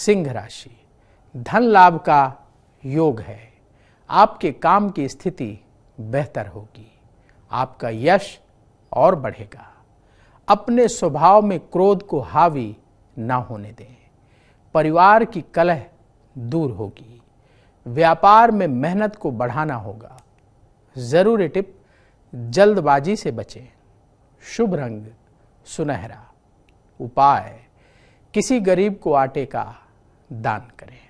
सिंह राशि धन लाभ का योग है आपके काम की स्थिति बेहतर होगी आपका यश और बढ़ेगा अपने स्वभाव में क्रोध को हावी ना होने दें परिवार की कलह दूर होगी व्यापार में मेहनत को बढ़ाना होगा ज़रूरी टिप जल्दबाजी से बचें शुभ रंग सुनहरा उपाय किसी गरीब को आटे का दान करें